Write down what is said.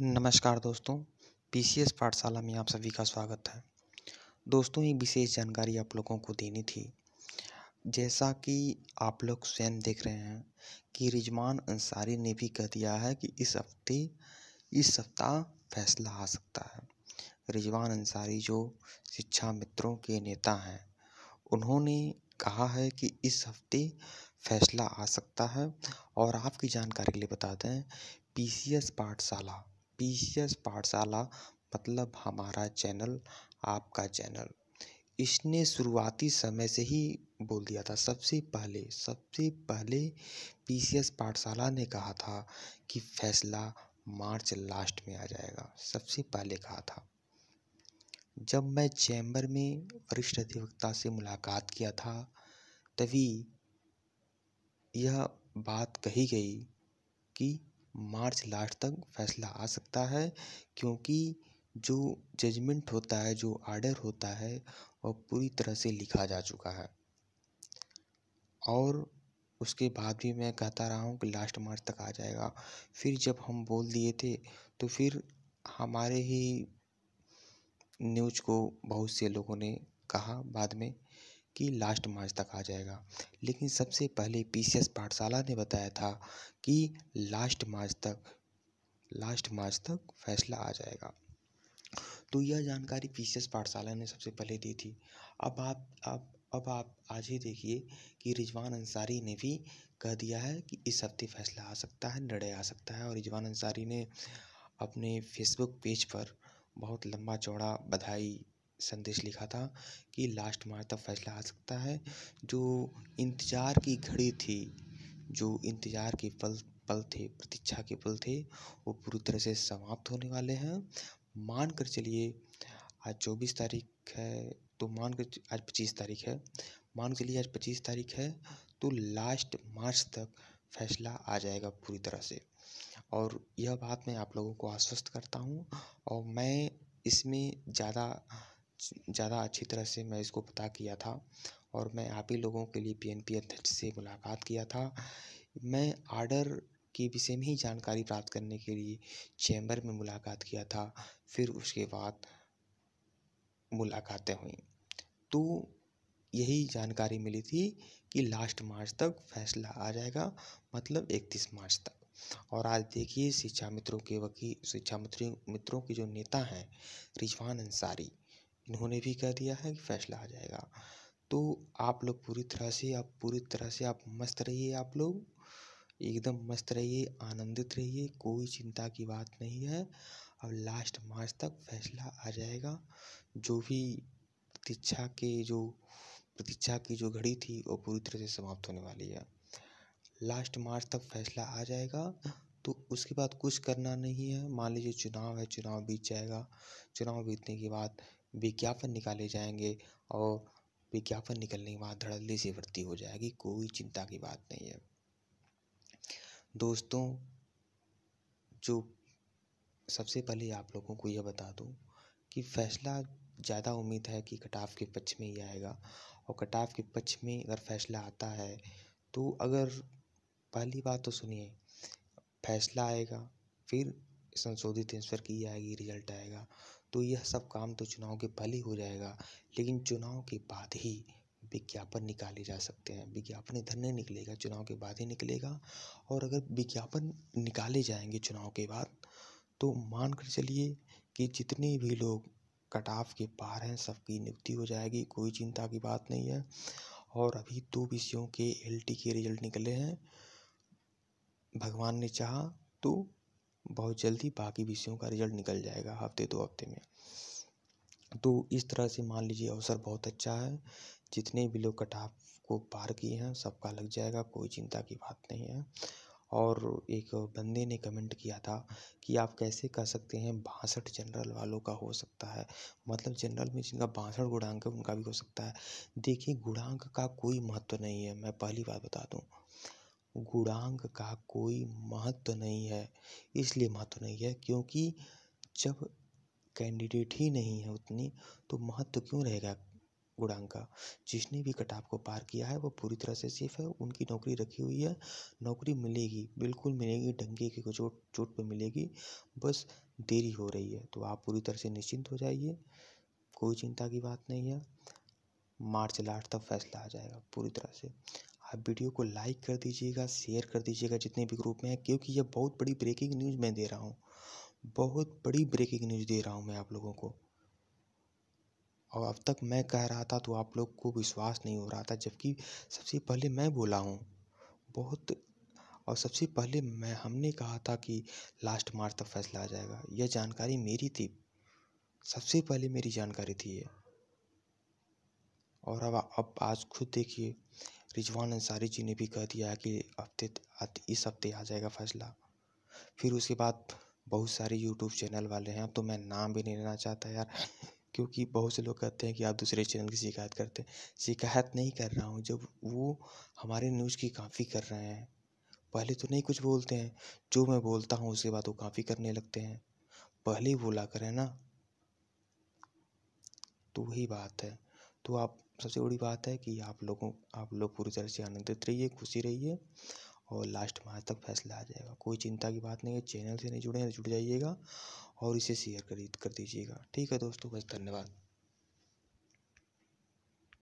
नमस्कार दोस्तों पीसीएस पाठशाला में आप सभी का स्वागत है दोस्तों एक विशेष जानकारी आप लोगों को देनी थी जैसा कि आप लोग स्वयं देख रहे हैं कि रिजमान अंसारी ने भी कह दिया है कि इस हफ्ते इस सप्ताह फैसला आ सकता है रिजवान अंसारी जो शिक्षा मित्रों के नेता हैं उन्होंने कहा है कि इस हफ्ते फैसला आ सकता है और आपकी जानकारी के लिए बता दें पीसीएस पाठशाला पी पाठशाला मतलब हमारा चैनल आपका चैनल इसने शुरुआती समय से ही बोल दिया था सबसे पहले सबसे पहले पी पाठशाला ने कहा था कि फैसला मार्च लास्ट में आ जाएगा सबसे पहले कहा था जब मैं चैम्बर में वरिष्ठ अधिवक्ता से मुलाकात किया था तभी यह बात कही गई कि मार्च लास्ट तक फैसला आ सकता है क्योंकि जो जजमेंट होता है जो आर्डर होता है वह पूरी तरह से लिखा जा चुका है और उसके बाद भी मैं कहता रहा हूँ कि लास्ट मार्च तक आ जाएगा फिर जब हम बोल दिए थे तो फिर हमारे ही न्यूज को बहुत से लोगों ने कहा बाद में कि लास्ट मार्च तक आ जाएगा लेकिन सबसे पहले पीसीएस पाठशाला ने बताया था कि लास्ट मार्च तक लास्ट मार्च तक फैसला आ जाएगा तो यह जानकारी पीसीएस पाठशाला ने सबसे पहले दी थी अब आप अब अब आप आज ही देखिए कि रिजवान अंसारी ने भी कह दिया है कि इस हफ्ते फैसला आ सकता है निर्णय आ सकता है और रिजवान अंसारी ने अपने फेसबुक पेज पर बहुत लंबा चौड़ा बधाई संदेश लिखा था कि लास्ट मार्च तक फैसला आ सकता है जो इंतज़ार की घड़ी थी जो इंतज़ार के पल पल थे प्रतीक्षा के पल थे वो पूरी तरह से समाप्त होने वाले हैं मान कर चलिए आज चौबीस तारीख है तो मान कर आज पच्चीस तारीख है मान के चलिए आज पच्चीस तारीख है तो लास्ट मार्च तक फैसला आ जाएगा पूरी तरह से और यह बात मैं आप लोगों को आश्वस्त करता हूँ और मैं इसमें ज़्यादा ज़्यादा अच्छी तरह से मैं इसको पता किया था और मैं आप ही लोगों के लिए पीएनपी अध्यक्ष से मुलाकात किया था मैं आर्डर के विषय में ही जानकारी प्राप्त करने के लिए चैम्बर में मुलाकात किया था फिर उसके बाद मुलाकातें हुई तो यही जानकारी मिली थी कि लास्ट मार्च तक फैसला आ जाएगा मतलब इकतीस मार्च तक और आज देखिए शिक्षा मित्रों के वकील शिक्षा मित्रों मित्रों के जो नेता हैं रिजवान अंसारी इन्होंने भी कह दिया है कि फैसला आ जाएगा तो आप लोग पूरी तरह से आप पूरी तरह से आप मस्त रहिए आप लोग एकदम मस्त रहिए आनंदित रहिए कोई चिंता की बात नहीं है अब लास्ट मार्च तक फैसला आ जाएगा जो भी प्रतीक्षा के जो प्रतीक्षा की जो घड़ी थी वो पूरी तरह से समाप्त होने वाली है लास्ट मार्च तक फैसला आ जाएगा तो उसके बाद कुछ करना नहीं है मान लीजिए चुनाव है चुनाव बीत जाएगा चुनाव बीतने के बाद विज्ञापन निकाले जाएंगे और विज्ञापन निकलने के बाद धड़ल्ले से वृद्धि हो जाएगी कोई चिंता की बात नहीं है दोस्तों जो सबसे पहले आप लोगों को यह बता दूं कि फैसला ज़्यादा उम्मीद है कि कटाव के पक्ष में ही आएगा और कटाव के पक्ष में अगर फैसला आता है तो अगर पहली बात तो सुनिए फैसला आएगा फिर संशोधित आंसर की आएगी रिजल्ट आएगा तो यह सब काम तो चुनाव के पहले ही हो जाएगा लेकिन चुनाव के बाद ही विज्ञापन निकाले जा सकते हैं विज्ञापन इधर नहीं निकलेगा चुनाव के बाद ही निकलेगा और अगर विज्ञापन निकाले जाएंगे चुनाव के बाद तो मान कर चलिए कि जितने भी लोग कट ऑफ के पार हैं सबकी नियुक्ति हो जाएगी कोई चिंता की बात नहीं है और अभी दो विषयों के एल के रिजल्ट निकले हैं भगवान ने चाहा तो बहुत जल्दी बाकी विषयों का रिजल्ट निकल जाएगा हफ्ते दो हफ्ते में तो इस तरह से मान लीजिए अवसर बहुत अच्छा है जितने भी लोग कटाव को पार किए हैं सबका लग जाएगा कोई चिंता की बात नहीं है और एक बंदे ने कमेंट किया था कि आप कैसे कह सकते हैं बासठ जनरल वालों का हो सकता है मतलब जनरल में जिनका बासठ गुणांक है उनका भी हो सकता है देखिए गुणांक का कोई महत्व नहीं है मैं पहली बात बता दूँ गुणांक का कोई महत्व नहीं है इसलिए महत्व नहीं है क्योंकि जब कैंडिडेट ही नहीं है उतनी तो महत्व क्यों रहेगा गुणांक का जिसने भी कटाप को पार किया है वो पूरी तरह से सेफ है उनकी नौकरी रखी हुई है नौकरी मिलेगी बिल्कुल मिलेगी डंके की चोट चोट पर मिलेगी बस देरी हो रही है तो आप पूरी तरह से निश्चिंत हो जाइए कोई चिंता की बात नहीं है मार्च लास्ट तक फैसला आ जाएगा पूरी तरह से आप वीडियो को लाइक कर दीजिएगा शेयर कर दीजिएगा जितने भी ग्रुप में है क्योंकि यह बहुत बड़ी ब्रेकिंग न्यूज़ मैं दे रहा हूँ बहुत बड़ी ब्रेकिंग न्यूज़ दे रहा हूँ मैं आप लोगों को और अब तक मैं कह रहा था तो आप लोग को विश्वास नहीं हो रहा था जबकि सबसे पहले मैं बोला हूँ बहुत और सबसे पहले मैं हमने कहा था कि लास्ट मार्च तक फैसला आ जाएगा यह जानकारी मेरी थी सबसे पहले मेरी जानकारी थी ये और अब अब आज खुद देखिए रिजवान अंसारी जी ने भी कह दिया है कि हफ्ते इस हफ्ते आ जाएगा फैसला फिर उसके बाद बहुत सारे यूट्यूब चैनल वाले हैं अब तो मैं नाम भी नहीं लेना चाहता यार क्योंकि बहुत से लोग कहते हैं कि आप दूसरे चैनल की शिकायत करते हैं शिकायत नहीं कर रहा हूँ जब वो हमारे न्यूज़ की काफ़ी कर रहे हैं पहले तो नहीं कुछ बोलते हैं जो मैं बोलता हूँ उसके बाद वो काफ़ी करने लगते हैं पहले ही बोला करें ना तो वही बात है तो आप सबसे बड़ी बात है कि आप लोगों आप लोग पूरी तरह से आनंदित रहिए खुशी रहिए और लास्ट माह तक फैसला आ जाएगा कोई चिंता की बात नहीं है चैनल से नहीं जुड़े हैं तो जुड़ जाइएगा और इसे शेयर कर कर दीजिएगा ठीक है दोस्तों बस धन्यवाद